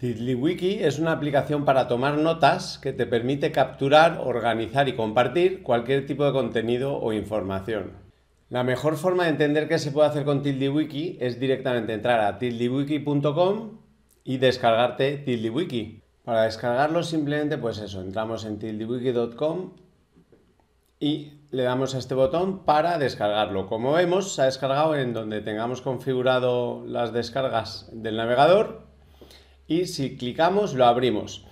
TiddlyWiki es una aplicación para tomar notas que te permite capturar, organizar y compartir cualquier tipo de contenido o información. La mejor forma de entender qué se puede hacer con TiddlyWiki es directamente entrar a tildiwiki.com y descargarte TiddlyWiki. Para descargarlo simplemente pues eso, entramos en tildiwiki.com y le damos a este botón para descargarlo. Como vemos, se ha descargado en donde tengamos configurado las descargas del navegador y si clicamos lo abrimos.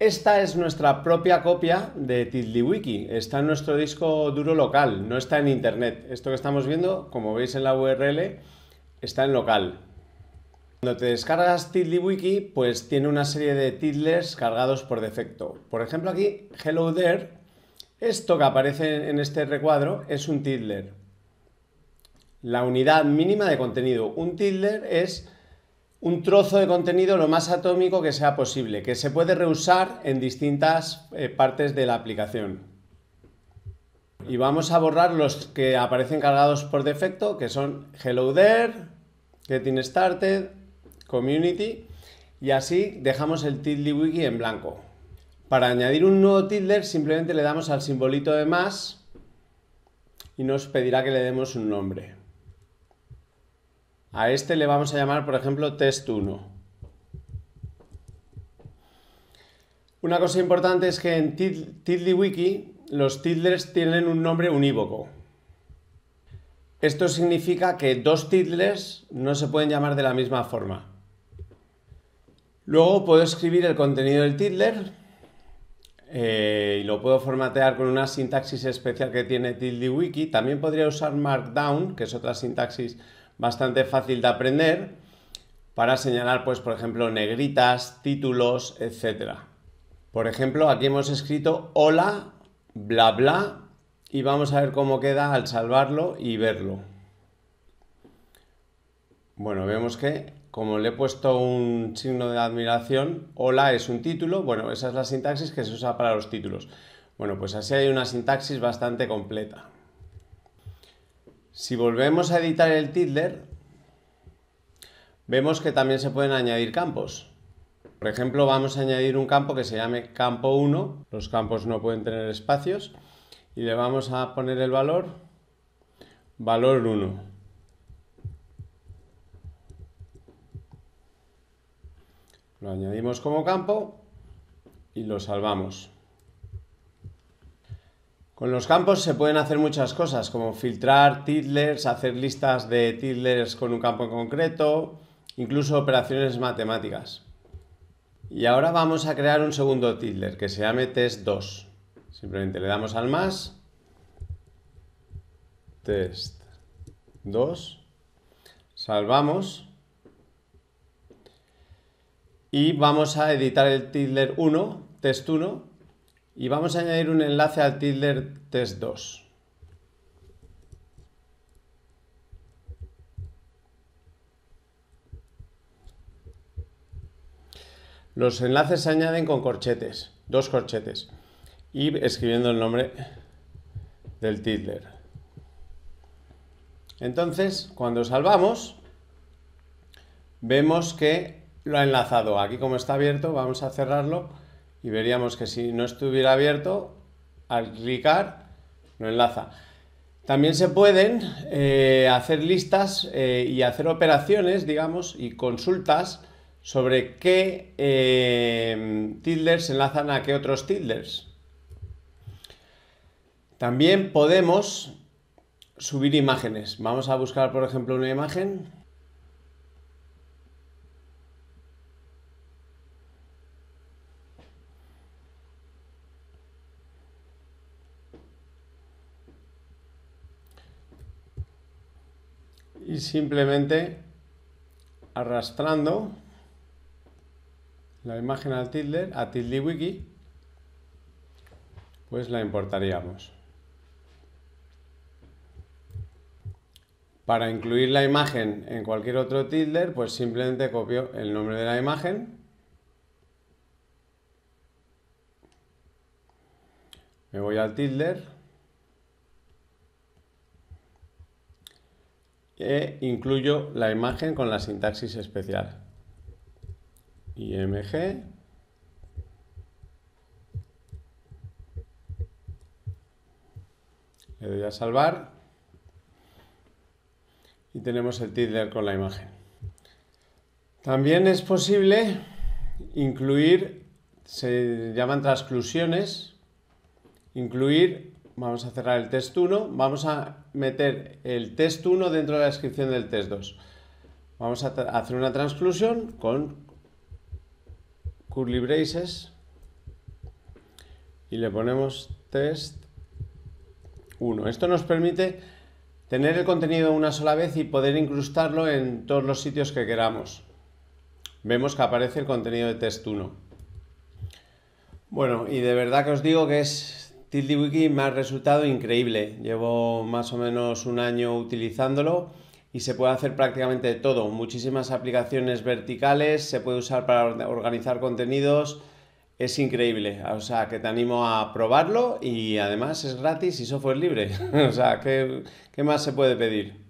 Esta es nuestra propia copia de TiddlyWiki, está en nuestro disco duro local, no está en internet. Esto que estamos viendo, como veis en la URL, está en local. Cuando te descargas TiddlyWiki, pues tiene una serie de tiddlers cargados por defecto. Por ejemplo aquí, Hello There, esto que aparece en este recuadro es un tiddler. La unidad mínima de contenido, un tiddler es un trozo de contenido lo más atómico que sea posible, que se puede reusar en distintas eh, partes de la aplicación. Y vamos a borrar los que aparecen cargados por defecto, que son Hello There, Getting Started, Community, y así dejamos el TiddlyWiki en blanco. Para añadir un nuevo Tiddler simplemente le damos al simbolito de más y nos pedirá que le demos un nombre. A este le vamos a llamar, por ejemplo, test 1. Una cosa importante es que en TiddlyWiki los tiddlers tienen un nombre unívoco. Esto significa que dos tiddlers no se pueden llamar de la misma forma. Luego puedo escribir el contenido del tiddler eh, y lo puedo formatear con una sintaxis especial que tiene TiddlyWiki. También podría usar Markdown, que es otra sintaxis bastante fácil de aprender para señalar, pues, por ejemplo, negritas, títulos, etc. Por ejemplo, aquí hemos escrito hola, bla, bla, y vamos a ver cómo queda al salvarlo y verlo. Bueno, vemos que como le he puesto un signo de admiración, hola es un título, bueno, esa es la sintaxis que se usa para los títulos. Bueno, pues así hay una sintaxis bastante completa. Si volvemos a editar el Titler, vemos que también se pueden añadir campos. Por ejemplo, vamos a añadir un campo que se llame campo 1. Los campos no pueden tener espacios. Y le vamos a poner el valor, valor 1. Lo añadimos como campo y lo salvamos. Con los campos se pueden hacer muchas cosas, como filtrar titlers, hacer listas de titlers con un campo en concreto, incluso operaciones matemáticas. Y ahora vamos a crear un segundo titler que se llame test2. Simplemente le damos al más, test2, salvamos y vamos a editar el titler 1, test1 y vamos a añadir un enlace al Tiddler Test 2. Los enlaces se añaden con corchetes, dos corchetes, y escribiendo el nombre del Tiddler. Entonces, cuando salvamos, vemos que lo ha enlazado. Aquí como está abierto, vamos a cerrarlo y veríamos que si no estuviera abierto, al clicar, no enlaza. También se pueden eh, hacer listas eh, y hacer operaciones, digamos, y consultas sobre qué eh, enlazan a qué otros tilders. También podemos subir imágenes. Vamos a buscar, por ejemplo, una imagen. y simplemente arrastrando la imagen al tilder a tilde wiki, pues la importaríamos. Para incluir la imagen en cualquier otro tilder, pues simplemente copio el nombre de la imagen. Me voy al tilder. E incluyo la imagen con la sintaxis especial. IMG. Le doy a salvar. Y tenemos el titler con la imagen. También es posible incluir, se llaman transclusiones, incluir vamos a cerrar el test 1, vamos a meter el test 1 dentro de la descripción del test 2. Vamos a hacer una transclusión con curly braces y le ponemos test 1. Esto nos permite tener el contenido una sola vez y poder incrustarlo en todos los sitios que queramos. Vemos que aparece el contenido de test 1. Bueno, y de verdad que os digo que es TildyWiki me ha resultado increíble. Llevo más o menos un año utilizándolo y se puede hacer prácticamente todo. Muchísimas aplicaciones verticales, se puede usar para organizar contenidos. Es increíble. O sea, que te animo a probarlo y además es gratis y software libre. o sea, ¿qué, qué más se puede pedir?